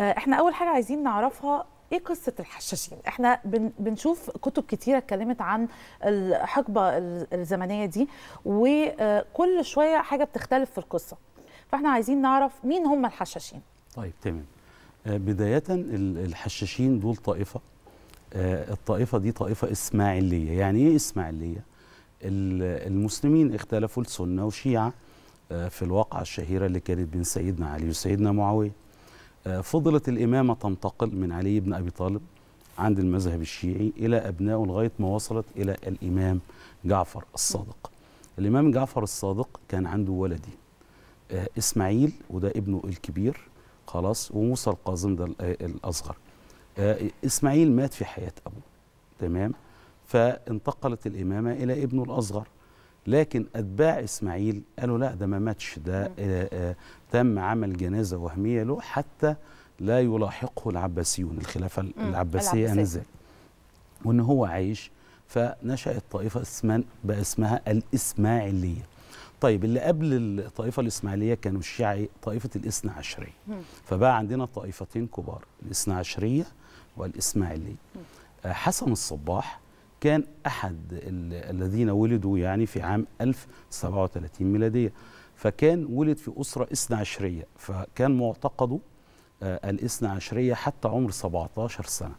آه، احنا اول حاجه عايزين نعرفها ايه قصه الحشاشين احنا بنشوف كتب كتيره اتكلمت عن الحقبه الزمنيه دي وكل آه، شويه حاجه بتختلف في القصه فاحنا عايزين نعرف مين هم الحشاشين طيب تمام آه، بدايه الحشاشين دول طائفه الطائفه دي طائفه اسماعيليه يعني ايه اسماعيليه المسلمين اختلفوا السنه وشيعه في الواقعه الشهيره اللي كانت بين سيدنا علي وسيدنا معاويه فضلت الإمامة تنتقل من علي بن أبي طالب عند المذهب الشيعي إلى أبنائه لغاية ما وصلت إلى الإمام جعفر الصادق الإمام جعفر الصادق كان عنده ولدي آه، إسماعيل وده ابنه الكبير خلاص وموسى القاسم ده آه، الأصغر آه، إسماعيل مات في حياة أبوه تمام فانتقلت الإمامة إلى ابنه الأصغر لكن اتباع اسماعيل قالوا لا ده ما ماتش ده آه، آه، تم عمل جنازه وهميه له حتى لا يلاحقه العباسيون الخلافه العباسيه انذاك وان هو عايش فنشات طائفه اسمان بقى اسمها الاسماعيليه طيب اللي قبل الطائفة الإسماعيلية كانوا الشيعة إيه؟ طائفة الإثنى عشرية فبقى عندنا طائفتين كبار الإثنى عشرية والإسماعيلية آه، حسن الصباح كان أحد الذين ولدوا يعني في عام 1037 ميلادية فكان ولد في أسرة إثنى عشرية فكان معتقده آه، الإثنى عشرية حتى عمر 17 سنة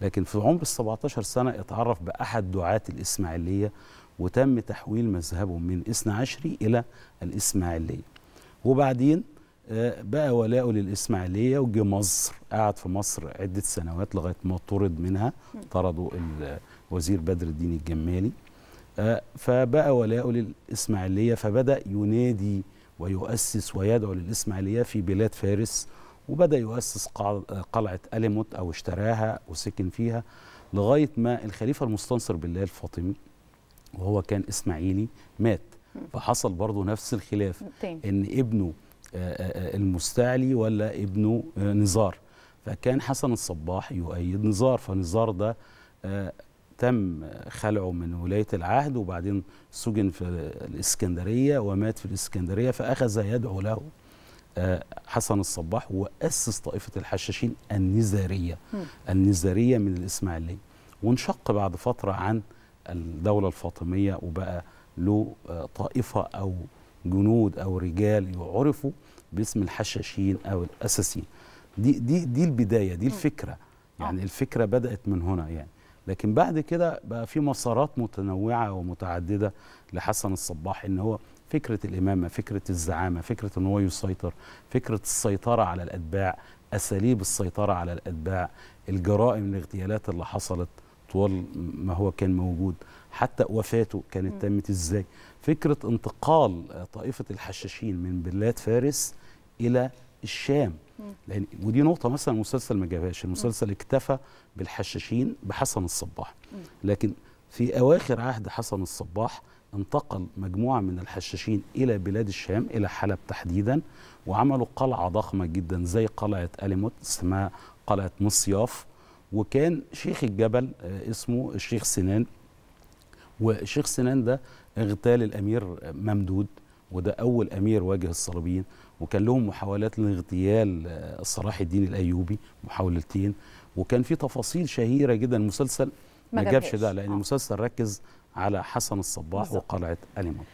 لكن في عمر 17 سنة اتعرف بأحد دعاة الإسماعيلية وتم تحويل مذهبه من إثنى عشري إلى الإسماعيلية وبعدين آه، بقى ولاؤه للإسماعيلية وجه مصر قعد في مصر عدة سنوات لغاية ما طرد منها طردوا وزير بدر الدين الجمالي آه، فبقى ولاءه للإسماعيلية فبدأ ينادي ويؤسس ويدعو للإسماعيلية في بلاد فارس وبدأ يؤسس قلعة أليموت أو اشتراها وسكن فيها لغاية ما الخليفة المستنصر بالله الفاطمي وهو كان إسماعيلي مات فحصل برضه نفس الخلاف إن ابنه آه، آه، المستعلي ولا ابنه نزار فكان حسن الصباح يؤيد نزار فنزار ده تم خلعه من ولاية العهد وبعدين سجن في الإسكندرية ومات في الإسكندرية فأخذ يدعو له آه، حسن الصباح وأسس طائفة الحشاشين النزارية النزارية من الإسماعيلية وانشق بعد فترة عن الدولة الفاطمية وبقى له آه، طائفة أو جنود أو رجال يعرفوا باسم الحشاشين أو الأساسيين دي, دي, دي البداية دي الفكرة يعني آه. الفكرة بدأت من هنا يعني لكن بعد كده بقى في مسارات متنوعه ومتعدده لحسن الصباح ان هو فكره الامامه فكره الزعامه فكره ان هو يسيطر فكره السيطره على الاتباع اساليب السيطره على الاتباع الجرائم الاغتيالات اللي حصلت طوال ما هو كان موجود حتى وفاته كانت تمت ازاي فكره انتقال طائفه الحشاشين من بلاد فارس الى الشام لان ودي نقطه مثلا المسلسل ما جابهاش المسلسل اكتفى بالحشاشين بحسن الصباح لكن في اواخر عهد حسن الصباح انتقل مجموعه من الحشاشين الى بلاد الشام الى حلب تحديدا وعملوا قلعه ضخمه جدا زي قلعه اليموت اسمها قلعه مصياف وكان شيخ الجبل آه، اسمه الشيخ سنان والشيخ سنان ده اغتال الامير ممدود وده أول أمير واجه الصليبيين وكان لهم محاولات لاغتيال آه، صلاح الدين الأيوبي محاولتين وكان في تفاصيل شهيرة جدا المسلسل ما جابش ده لأن آه. المسلسل ركز على حسن الصباح وقلعة أليمنت